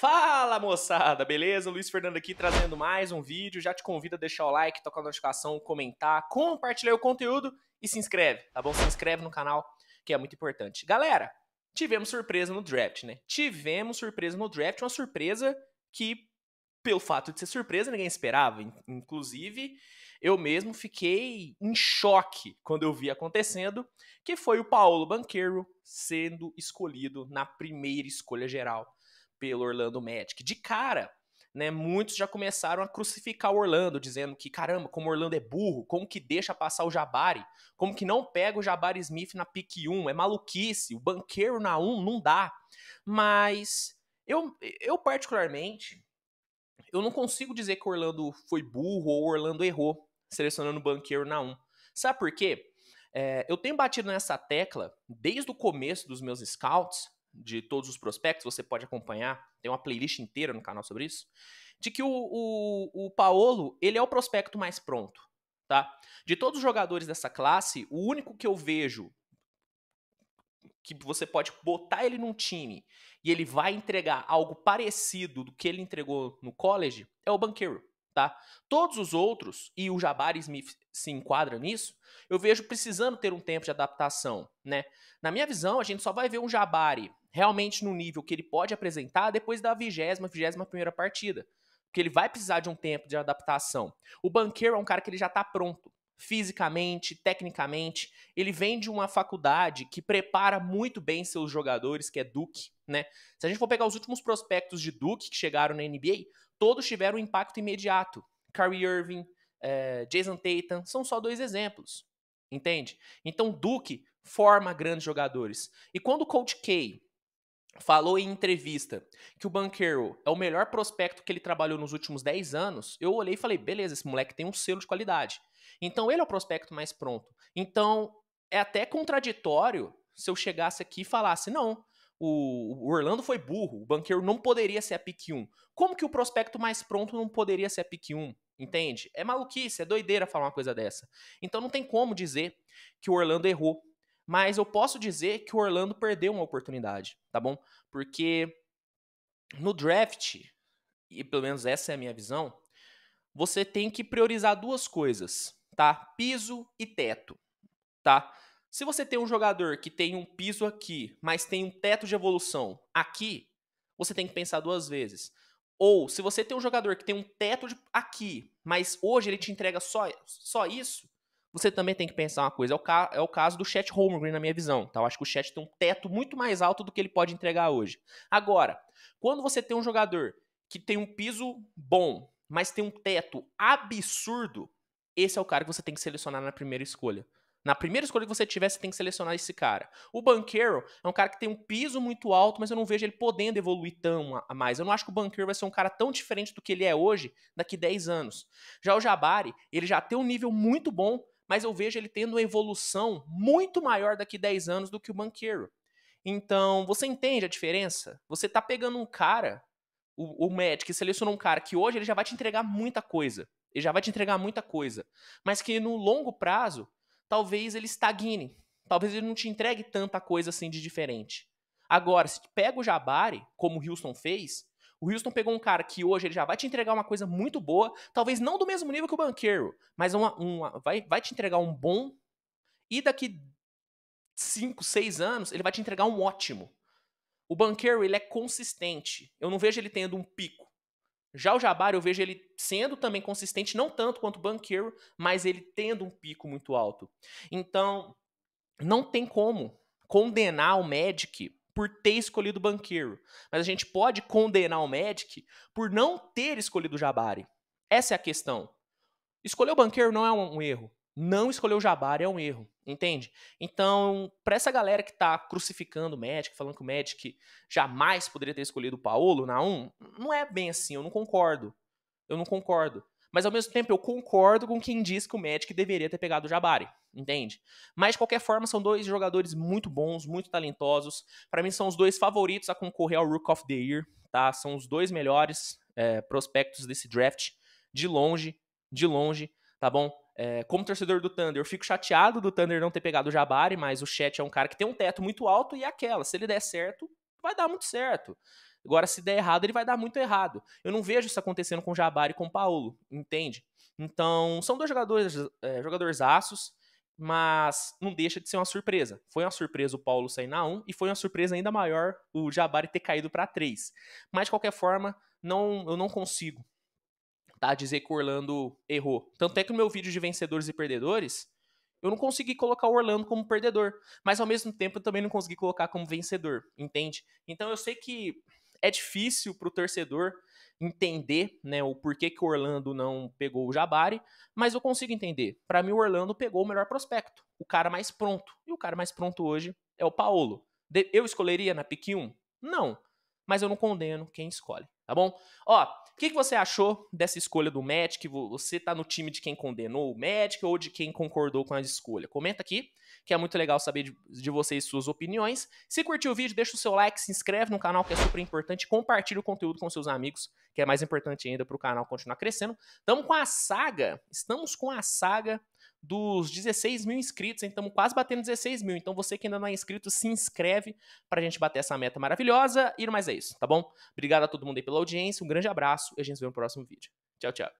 Fala moçada, beleza? Luiz Fernando aqui trazendo mais um vídeo. Já te convido a deixar o like, tocar a notificação, comentar, compartilhar o conteúdo e se inscreve, tá bom? Se inscreve no canal que é muito importante. Galera, tivemos surpresa no draft, né? Tivemos surpresa no draft, uma surpresa que, pelo fato de ser surpresa, ninguém esperava. Inclusive, eu mesmo fiquei em choque quando eu vi acontecendo, que foi o Paulo Banqueiro sendo escolhido na primeira escolha geral pelo Orlando Magic. De cara, né, muitos já começaram a crucificar o Orlando, dizendo que, caramba, como o Orlando é burro, como que deixa passar o Jabari, como que não pega o Jabari Smith na pick 1, é maluquice, o banqueiro na 1 não dá. Mas eu, eu particularmente, eu não consigo dizer que o Orlando foi burro ou o Orlando errou selecionando o banqueiro na 1. Sabe por quê? É, eu tenho batido nessa tecla desde o começo dos meus scouts de todos os prospectos, você pode acompanhar, tem uma playlist inteira no canal sobre isso, de que o, o, o Paolo, ele é o prospecto mais pronto, tá? De todos os jogadores dessa classe, o único que eu vejo que você pode botar ele num time e ele vai entregar algo parecido do que ele entregou no college é o banqueiro tá? Todos os outros, e o Jabari Smith se enquadra nisso, eu vejo precisando ter um tempo de adaptação, né? Na minha visão, a gente só vai ver um Jabari realmente no nível que ele pode apresentar depois da vigésima, vigésima primeira partida. Porque ele vai precisar de um tempo de adaptação. O banqueiro é um cara que ele já está pronto fisicamente, tecnicamente. Ele vem de uma faculdade que prepara muito bem seus jogadores, que é Duke, né? Se a gente for pegar os últimos prospectos de Duke que chegaram na NBA, todos tiveram um impacto imediato. Kyrie Irving, eh, Jason Tatum, são só dois exemplos, entende? Então Duke forma grandes jogadores. E quando o Coach K falou em entrevista que o Banquero é o melhor prospecto que ele trabalhou nos últimos 10 anos, eu olhei e falei, beleza, esse moleque tem um selo de qualidade. Então ele é o prospecto mais pronto. Então é até contraditório se eu chegasse aqui e falasse, não, o, Orlando foi burro, o banqueiro não poderia ser a pick 1. Como que o prospecto mais pronto não poderia ser a pick 1? Entende? É maluquice, é doideira falar uma coisa dessa. Então não tem como dizer que o Orlando errou. Mas eu posso dizer que o Orlando perdeu uma oportunidade, tá bom? Porque no draft, e pelo menos essa é a minha visão, você tem que priorizar duas coisas, tá? Piso e teto, tá? Se você tem um jogador que tem um piso aqui, mas tem um teto de evolução aqui, você tem que pensar duas vezes. Ou se você tem um jogador que tem um teto de, aqui, mas hoje ele te entrega só, só isso, você também tem que pensar uma coisa. É o, ca, é o caso do Chet Holmgren, na minha visão. Tá? Eu acho que o Chat tem um teto muito mais alto do que ele pode entregar hoje. Agora, quando você tem um jogador que tem um piso bom, mas tem um teto absurdo, esse é o cara que você tem que selecionar na primeira escolha. Na primeira escolha que você tiver, você tem que selecionar esse cara. O banqueiro é um cara que tem um piso muito alto, mas eu não vejo ele podendo evoluir tão a mais. Eu não acho que o banqueiro vai ser um cara tão diferente do que ele é hoje daqui 10 anos. Já o Jabari, ele já tem um nível muito bom, mas eu vejo ele tendo uma evolução muito maior daqui 10 anos do que o banqueiro. Então, você entende a diferença? Você tá pegando um cara o, o Magic selecionou um cara que hoje ele já vai te entregar muita coisa. Ele já vai te entregar muita coisa. Mas que no longo prazo, talvez ele estagne. Talvez ele não te entregue tanta coisa assim de diferente. Agora, se pega o Jabari, como o Houston fez, o Houston pegou um cara que hoje ele já vai te entregar uma coisa muito boa, talvez não do mesmo nível que o banqueiro, mas uma, uma vai, vai te entregar um bom, e daqui 5, 6 anos ele vai te entregar um ótimo. O Banqueiro, ele é consistente. Eu não vejo ele tendo um pico. Já o Jabari, eu vejo ele sendo também consistente, não tanto quanto o Banqueiro, mas ele tendo um pico muito alto. Então, não tem como condenar o Magic por ter escolhido o Banqueiro. Mas a gente pode condenar o Magic por não ter escolhido o Jabari. Essa é a questão. Escolher o Banqueiro não é um erro. Não escolher o Jabari é um erro. Entende? Então, para essa galera que tá crucificando o Magic, falando que o Magic jamais poderia ter escolhido o Paulo na 1, não é bem assim, eu não concordo. Eu não concordo. Mas ao mesmo tempo eu concordo com quem diz que o Magic deveria ter pegado o Jabari, entende? Mas de qualquer forma são dois jogadores muito bons, muito talentosos. Para mim são os dois favoritos a concorrer ao Rook of the Year, tá? São os dois melhores é, prospectos desse draft de longe, de longe, tá bom? É, como torcedor do Thunder, eu fico chateado do Thunder não ter pegado o Jabari, mas o Chet é um cara que tem um teto muito alto e é aquela. Se ele der certo, vai dar muito certo. Agora, se der errado, ele vai dar muito errado. Eu não vejo isso acontecendo com o Jabari e com o Paulo, entende? Então, são dois jogadores, é, jogadores aços, mas não deixa de ser uma surpresa. Foi uma surpresa o Paulo sair na 1 e foi uma surpresa ainda maior o Jabari ter caído para 3. Mas, de qualquer forma, não, eu não consigo tá? Dizer que o Orlando errou. Tanto é que no meu vídeo de vencedores e perdedores, eu não consegui colocar o Orlando como perdedor, mas ao mesmo tempo eu também não consegui colocar como vencedor, entende? Então eu sei que é difícil para o torcedor entender né, o porquê que o Orlando não pegou o Jabari, mas eu consigo entender. Para mim, o Orlando pegou o melhor prospecto, o cara mais pronto. E o cara mais pronto hoje é o Paulo. Eu escolheria na pick 1? Não, mas eu não condeno quem escolhe tá bom? Ó, o que, que você achou dessa escolha do Magic? Você tá no time de quem condenou o Magic ou de quem concordou com a escolha? Comenta aqui, que é muito legal saber de, de vocês suas opiniões. Se curtiu o vídeo, deixa o seu like, se inscreve no canal, que é super importante. Compartilha o conteúdo com seus amigos, que é mais importante ainda para o canal continuar crescendo. Estamos com a saga, estamos com a saga dos 16 mil inscritos, hein? Estamos quase batendo 16 mil. Então você que ainda não é inscrito, se inscreve para a gente bater essa meta maravilhosa. E mais é isso, tá bom? Obrigado a todo mundo aí pela audiência, um grande abraço e a gente se vê no próximo vídeo. Tchau, tchau.